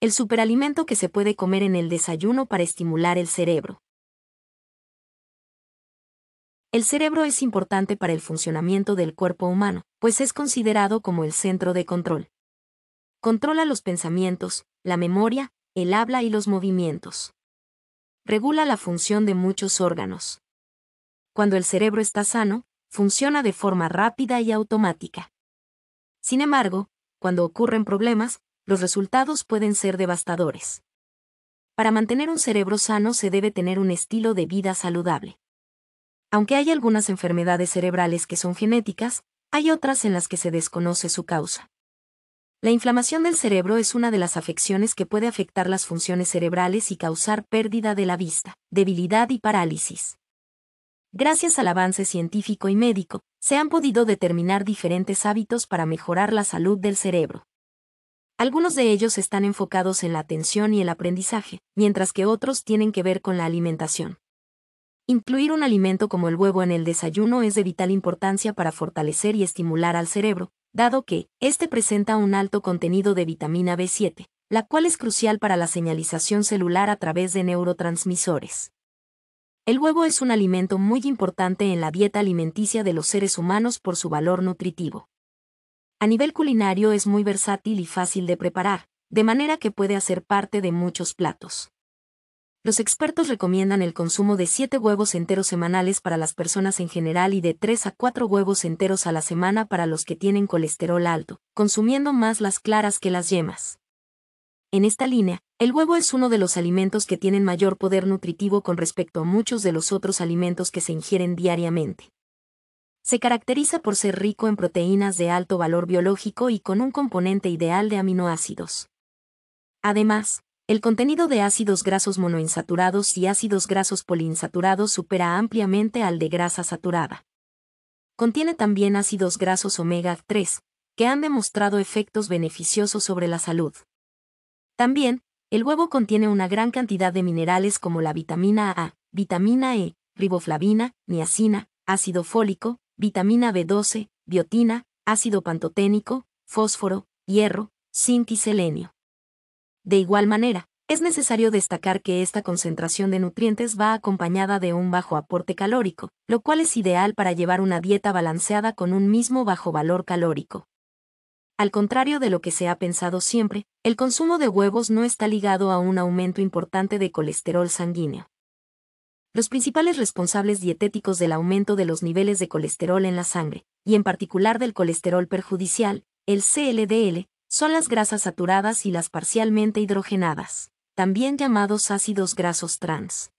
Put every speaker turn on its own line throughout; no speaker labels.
el superalimento que se puede comer en el desayuno para estimular el cerebro. El cerebro es importante para el funcionamiento del cuerpo humano, pues es considerado como el centro de control. Controla los pensamientos, la memoria, el habla y los movimientos. Regula la función de muchos órganos. Cuando el cerebro está sano, funciona de forma rápida y automática. Sin embargo, cuando ocurren problemas, los resultados pueden ser devastadores. Para mantener un cerebro sano se debe tener un estilo de vida saludable. Aunque hay algunas enfermedades cerebrales que son genéticas, hay otras en las que se desconoce su causa. La inflamación del cerebro es una de las afecciones que puede afectar las funciones cerebrales y causar pérdida de la vista, debilidad y parálisis. Gracias al avance científico y médico, se han podido determinar diferentes hábitos para mejorar la salud del cerebro. Algunos de ellos están enfocados en la atención y el aprendizaje, mientras que otros tienen que ver con la alimentación. Incluir un alimento como el huevo en el desayuno es de vital importancia para fortalecer y estimular al cerebro, dado que este presenta un alto contenido de vitamina B7, la cual es crucial para la señalización celular a través de neurotransmisores. El huevo es un alimento muy importante en la dieta alimenticia de los seres humanos por su valor nutritivo. A nivel culinario es muy versátil y fácil de preparar, de manera que puede hacer parte de muchos platos. Los expertos recomiendan el consumo de 7 huevos enteros semanales para las personas en general y de 3 a 4 huevos enteros a la semana para los que tienen colesterol alto, consumiendo más las claras que las yemas. En esta línea, el huevo es uno de los alimentos que tienen mayor poder nutritivo con respecto a muchos de los otros alimentos que se ingieren diariamente. Se caracteriza por ser rico en proteínas de alto valor biológico y con un componente ideal de aminoácidos. Además, el contenido de ácidos grasos monoinsaturados y ácidos grasos poliinsaturados supera ampliamente al de grasa saturada. Contiene también ácidos grasos omega 3, que han demostrado efectos beneficiosos sobre la salud. También, el huevo contiene una gran cantidad de minerales como la vitamina A, vitamina E, riboflavina, niacina, ácido fólico, vitamina B12, biotina, ácido pantoténico, fósforo, hierro, zinc y selenio. De igual manera, es necesario destacar que esta concentración de nutrientes va acompañada de un bajo aporte calórico, lo cual es ideal para llevar una dieta balanceada con un mismo bajo valor calórico. Al contrario de lo que se ha pensado siempre, el consumo de huevos no está ligado a un aumento importante de colesterol sanguíneo los principales responsables dietéticos del aumento de los niveles de colesterol en la sangre, y en particular del colesterol perjudicial, el CLDL, son las grasas saturadas y las parcialmente hidrogenadas, también llamados ácidos grasos trans.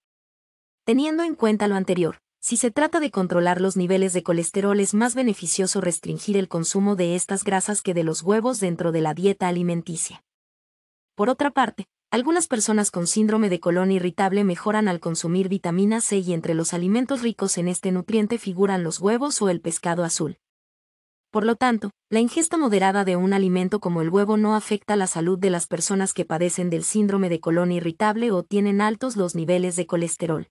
Teniendo en cuenta lo anterior, si se trata de controlar los niveles de colesterol es más beneficioso restringir el consumo de estas grasas que de los huevos dentro de la dieta alimenticia. Por otra parte, algunas personas con síndrome de colon irritable mejoran al consumir vitamina C y entre los alimentos ricos en este nutriente figuran los huevos o el pescado azul. Por lo tanto, la ingesta moderada de un alimento como el huevo no afecta la salud de las personas que padecen del síndrome de colon irritable o tienen altos los niveles de colesterol.